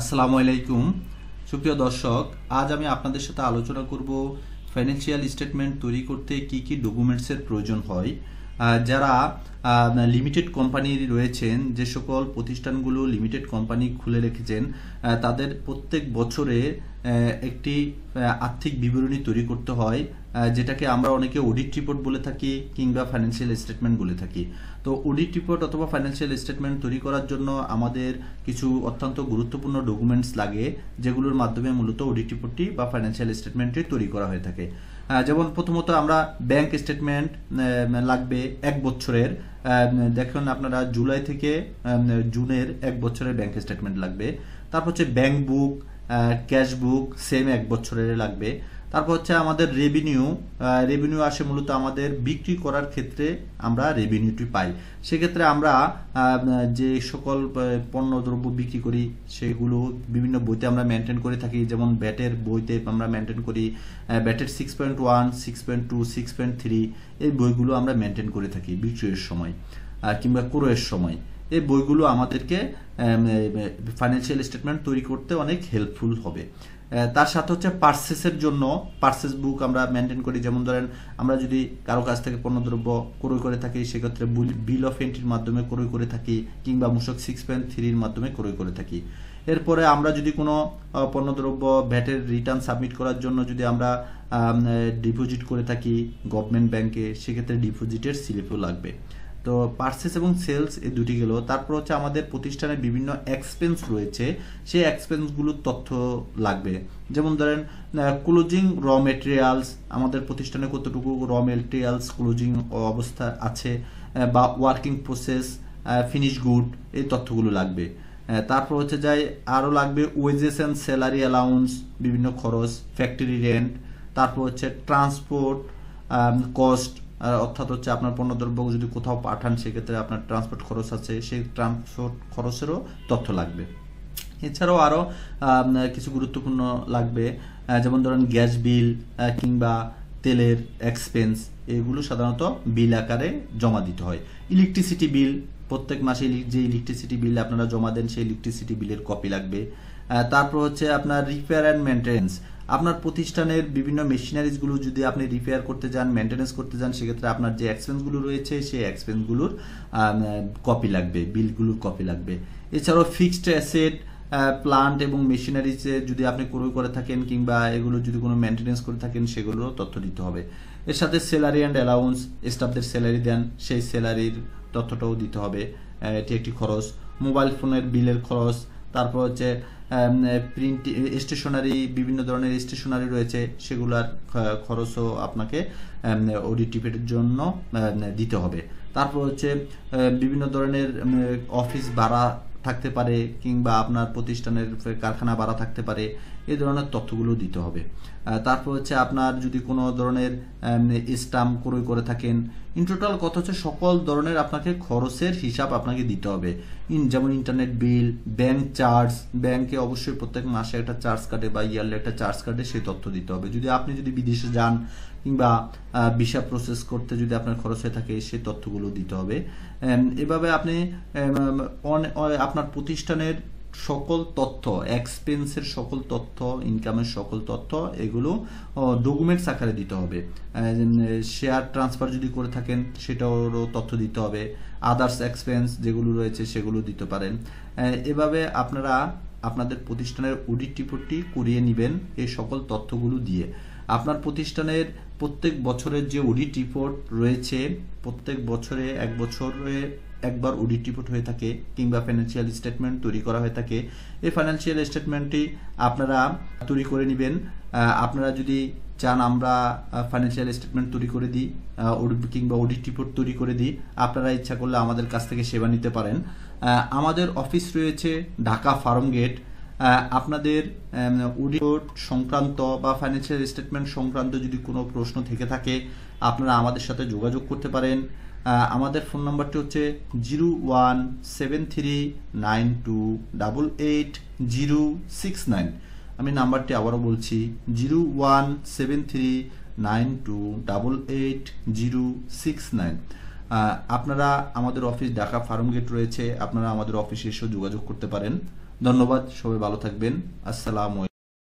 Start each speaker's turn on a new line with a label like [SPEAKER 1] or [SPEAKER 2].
[SPEAKER 1] আসসালামু আলাইকুম সুপ্রিয় দর্শক আজ আমি আপনাদের সাথে আলোচনা করব ফাইন্যান্সিয়াল স্টেটমেন্ট তৈরি করতে কি কি ডকুমেন্টসের প্রয়োজন হয় যারা লিমিটেড কোম্পানি রয়েছেন যে সকল প্রতিষ্ঠানগুলো লিমিটেড কোম্পানি খুলে রেখেছেন তাদের প্রত্যেক বছরে একটি আর্থিক বিবরণী তৈরি করতে হয় যেটাকে আমরা অনেকে অডিট রিপোর্ট বলে থাকি কিংবা ফাইন্যান্সিয়াল স্টেটমেন্ট বলে থাকি তো অডিট রিপোর্ট অথবা ফাইন্যান্সিয়াল স্টেটমেন্ট তৈরি করার জন্য আমাদের কিছু অত্যন্ত গুরুত্বপূর্ণ ডকুমেন্টস লাগে যেগুলোর মাধ্যমে মূলত অডিট রিপোর্টটি বা ফাইন্যান্সিয়াল স্টেটমেন্টটি তৈরি করা হয়ে থাকে যেমন প্রথমত আমরা ব্যাংক স্টেটমেন্ট লাগবে এক বছরের দেখুন আপনারা জুলাই থেকে জুনের এক বছরের ব্যাংক স্টেটমেন্ট লাগবে তারপর হচ্ছে bank book cash book same এক বছরের লাগবে তারপর হচ্ছে আমাদের রেভিনিউ রেভিনিউ আসে মূলত আমাদের বিক্রি করার ক্ষেত্রে আমরা রেভিনিউটি পাই সেক্ষেত্রে আমরা যে সকল পণ্য দ্রব্য বিক্রি করি সেগুলো বিভিন্ন বইতে আমরা মেনটেন করে থাকি যেমন ব্যাটের বইতে আমরা মেনটেন করি ব্যাটের six point one six point two six point three এই বইগুলো আমরা মেনটেন করে থাকি বিক্রয়ের সময় কিংবা ক্রয়ের সময় এই বইগুলো আমাদেরকে ফাইন্যান্সিয়াল স্টেটমেন্ট তৈরি করতে অনেক হেল্পফুল হবে তার সাথে হচ্ছে পার্সেসের জন্য পার্সেস বুক আমরা মেনটেন করি যেমন ধরেন আমরা যদি কারো কাছ থেকে পণ্যদ্রব্য ক্রয় করে থাকি সেক্ষেত্রে বিল অফ এন্ট্রির মাধ্যমে ক্রয় করে থাকি কিংবা মূসক সিক্স পয়েন্ট থ্রির মাধ্যমে ক্রয় করে থাকি এরপরে আমরা যদি কোনো পণ্যদ্রব্য ভ্যাটের রিটার্ন সাবমিট করার জন্য যদি আমরা ডিপোজিট করে থাকি গভর্নমেন্ট ব্যাংকে সেক্ষেত্রে ডিপোজিটের স্লিপও লাগবে তো পার্সেস এবং সেলস এই দুটি গেল তারপর হচ্ছে আমাদের প্রতিষ্ঠানের বিভিন্ন এক্সপেন্স রয়েছে সেই এক্সপেন্সগুলোর তথ্য লাগবে যেমন ধরেন ক্লোজিং র মেটেরিয়ালস আমাদের প্রতিষ্ঠানে কতটুকু র মেটেরিয়ালস ক্লোজিং অবস্থা আছে বা ওয়ার্কিং প্রসেস ফিনিশ গুড এই তথ্যগুলো লাগবে তারপর হচ্ছে যাই আরও লাগবে ওয়েজেস অ্যান্ড স্যালারি অ্যালাউন্স বিভিন্ন খরচ ফ্যাক্টরি রেন্ট তারপর হচ্ছে ট্রান্সপোর্ট কস্ট আর অর্থাৎ হচ্ছে আপনার পণ্যদ্রব্য যদি কোথাও পাঠান সেক্ষেত্রে আপনার ট্রান্সপোর্ট খরচ আছে সেই ট্রান্সপোর্ট খরচেরও তথ্য লাগবে এছাড়াও আরও কিছু গুরুত্বপূর্ণ লাগবে যেমন ধরেন গ্যাস বিল কিংবা তেলের এক্সপেন্স এগুলো সাধারণত বিল আকারে জমা দিতে হয় ইলেকট্রিসিটি বিল প্রত্যেক মাসে যে ইলেকট্রিসিটি বিল আপনারা জমা দেন সেই ইলেকট্রিসিটি বিলের কপি লাগবে তারপর হচ্ছে আপনার রিপেয়ার অ্যান্ড মেনটেন্স আপনার প্রতিষ্ঠানের বিভিন্ন মেশিনারিজগুলো যদি আপনি রিপেয়ার করতে যান মেনটেন্স করতে যান সেক্ষেত্রে আপনার যে এক্সপেন্সগুলো রয়েছে সেই এক্সপেন্সগুলোর কপি লাগবে বিলগুলোর কপি লাগবে এছাড়াও ফিক্সড অ্যাসেট প্লান্ট এবং মেশিনারিজে যদি আপনি ক্রয় করে থাকেন কিংবা এগুলো যদি কোনো মেনটেন্স করে থাকেন সেগুলোরও তথ্য দিতে হবে এর সাথে স্যালারি অ্যান্ড অ্যালাউন্স স্টাফদের স্যালারি দেন সেই স্যালারির তথ্যটাও দিতে হবে এটি একটি খরচ মোবাইল ফোনের বিলের খরচ তারপর হচ্ছে প্রিন্ট স্টেশনারি বিভিন্ন ধরনের স্টেশনারি রয়েছে সেগুলার খরচও আপনাকে অডিটিপের জন্য দিতে হবে তারপর হচ্ছে বিভিন্ন ধরনের অফিস ভাড়া থাকতে পারে কিংবা আপনার প্রতিষ্ঠানের কারখানা ভাড়া থাকতে পারে এ ধরনের তথ্যগুলো দিতে হবে তারপর হচ্ছে আপনার যদি কোনো ধরনের স্টাম্প ক্রয় করে থাকেন ইন টোটাল কথা হচ্ছে সকল ধরনের আপনাকে খরচের হিসাব আপনাকে দিতে হবে ইন যেমন ইন্টারনেট বিল ব্যাংক চার্জ ব্যাংকে অবশ্যই প্রত্যেক মাসে একটা চার্জ কাটে বা ইয়ারলি একটা চার্জ কাটে সেই তথ্য দিতে হবে যদি আপনি যদি বিদেশে যান কিংবা ভিসা প্রসেস করতে যদি আপনার খরচ হয়ে থাকে সেই তথ্যগুলো দিতে হবে এভাবে আপনি আপনার প্রতিষ্ঠানের সকল তথ্য এক্সপেন্সের সকল তথ্য ইনকামের সকল তথ্য এগুলো ডকুমেন্টস আকারে দিতে হবে শেয়ার ট্রান্সফার যদি করে থাকেন সেটারও তথ্য দিতে হবে আদার্স এক্সপেন্স যেগুলো রয়েছে সেগুলো দিতে পারেন এভাবে আপনারা আপনাদের প্রতিষ্ঠানের অডিট রিপোর্টটি করিয়ে নেবেন এই সকল তথ্যগুলো দিয়ে আপনার প্রতিষ্ঠানের প্রত্যেক বছরের যে অডিট রিপোর্ট রয়েছে প্রত্যেক বছরে এক বছরে একবার অডিট রিপোর্ট হয়ে থাকে কিংবা ফিনান্সিয়াল স্টেটমেন্ট তৈরি করা হয়ে থাকে এই ফাইন্যান্সিয়াল স্টেটমেন্টটি আপনারা তৈরি করে নেবেন আপনারা যদি চান আমরা ফাইন্যান্সিয়াল স্টেটমেন্ট তৈরি করে দিই কিংবা অডিট রিপোর্ট তৈরি করে দিই আপনারা ইচ্ছা করলে আমাদের কাছ থেকে সেবা নিতে পারেন আমাদের অফিস রয়েছে ঢাকা ফার্ম গেট আপনাদের অডিট সংক্রান্ত বা ফাইন্যান্সিয়াল স্টেটমেন্ট সংক্রান্ত যদি কোনো প্রশ্ন থেকে থাকে আপনারা আমাদের সাথে যোগাযোগ করতে পারেন আমাদের ফোন নাম্বারটি হচ্ছে zero one seven three nine two double eight zero six nine আমি নাম্বারটি আবারও বলছি zero one seven three nine two double eight zero six nine আপনারা আমাদের অফিস ঢাকা ফার্ম গেট রয়েছে আপনারা আমাদের অফিসে এসেও যোগাযোগ করতে পারেন ধন্যবাদ সবাই ভালো থাকবেন আসসালামু